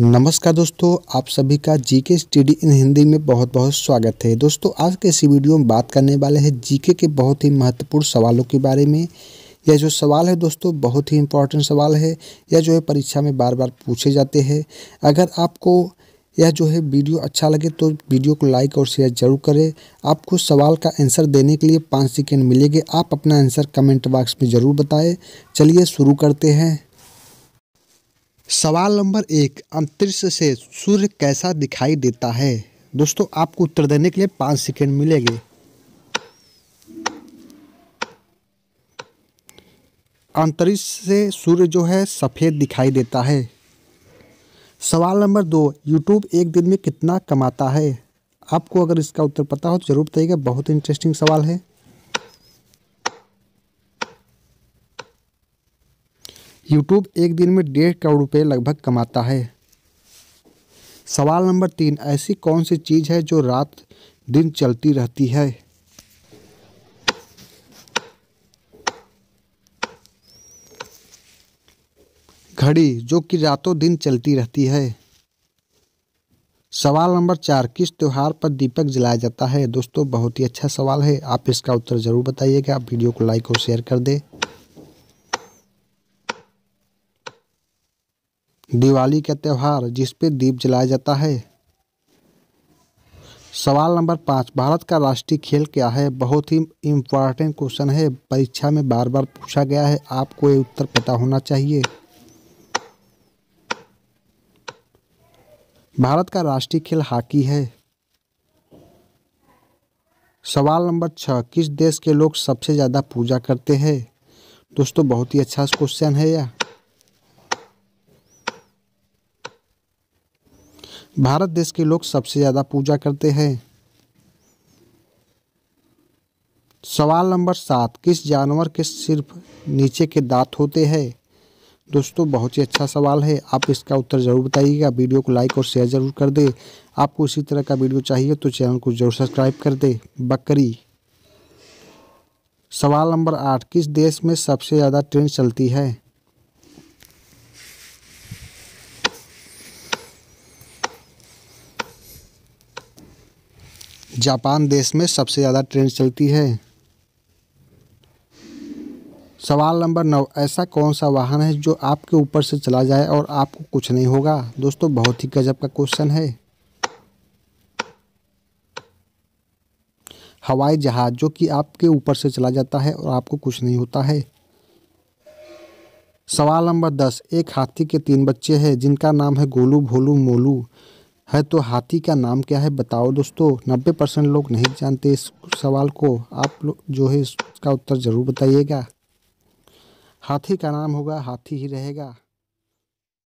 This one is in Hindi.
नमस्कार दोस्तों आप सभी का जीके स्टडी इन हिंदी में बहुत बहुत स्वागत है दोस्तों आज के इसी वीडियो में बात करने वाले हैं जीके के बहुत ही महत्वपूर्ण सवालों के बारे में यह जो सवाल है दोस्तों बहुत ही इम्पोर्टेंट सवाल है यह जो है परीक्षा में बार बार पूछे जाते हैं अगर आपको यह जो है वीडियो अच्छा लगे तो वीडियो को लाइक और शेयर जरूर करें आपको सवाल का आंसर देने के लिए पाँच सेकेंड मिलेंगे आप अपना आंसर कमेंट बॉक्स में ज़रूर बताएं चलिए शुरू करते हैं सवाल नंबर एक अंतरिक्ष से सूर्य कैसा दिखाई देता है दोस्तों आपको उत्तर देने के लिए पाँच सेकेंड मिलेंगे अंतरिक्ष से सूर्य जो है सफ़ेद दिखाई देता है सवाल नंबर दो यूट्यूब एक दिन में कितना कमाता है आपको अगर इसका उत्तर पता हो तो ज़रूर बताइएगा बहुत इंटरेस्टिंग सवाल है यूट्यूब एक दिन में डेढ़ करोड़ रुपये लगभग कमाता है सवाल नंबर तीन ऐसी कौन सी चीज़ है जो रात दिन चलती रहती है घड़ी जो कि रातों दिन चलती रहती है सवाल नंबर चार किस त्यौहार पर दीपक जलाया जाता है दोस्तों बहुत ही अच्छा सवाल है आप इसका उत्तर ज़रूर बताइएगा वीडियो को लाइक और शेयर कर दें दिवाली का त्यौहार जिस पे दीप जलाया जाता है सवाल नंबर पाँच भारत का राष्ट्रीय खेल क्या है बहुत ही इम्पॉर्टेंट क्वेश्चन है परीक्षा में बार बार पूछा गया है आपको ये उत्तर पता होना चाहिए भारत का राष्ट्रीय खेल हॉकी है सवाल नंबर छः किस देश के लोग सबसे ज़्यादा पूजा करते हैं दोस्तों बहुत ही अच्छा क्वेश्चन है यह भारत देश के लोग सबसे ज़्यादा पूजा करते हैं सवाल नंबर सात किस जानवर के सिर्फ नीचे के दांत होते हैं दोस्तों बहुत ही अच्छा सवाल है आप इसका उत्तर ज़रूर बताइएगा वीडियो को लाइक और शेयर ज़रूर कर दे आपको इसी तरह का वीडियो चाहिए तो चैनल को जरूर सब्सक्राइब कर दे बकरी सवाल नंबर आठ किस देश में सबसे ज़्यादा ट्रेन चलती है जापान देश में सबसे ज़्यादा ट्रेन चलती है सवाल नंबर नौ ऐसा कौन सा वाहन है जो आपके ऊपर से चला जाए और आपको कुछ नहीं होगा दोस्तों बहुत ही गजब का क्वेश्चन है हवाई जहाज जो कि आपके ऊपर से चला जाता है और आपको कुछ नहीं होता है सवाल नंबर दस एक हाथी के तीन बच्चे हैं जिनका नाम है गोलू भोलू मोलू है तो हाथी का नाम क्या है बताओ दोस्तों नब्बे परसेंट लोग नहीं जानते इस सवाल को आप लोग जो है इसका उत्तर ज़रूर बताइएगा हाथी का नाम होगा हाथी ही रहेगा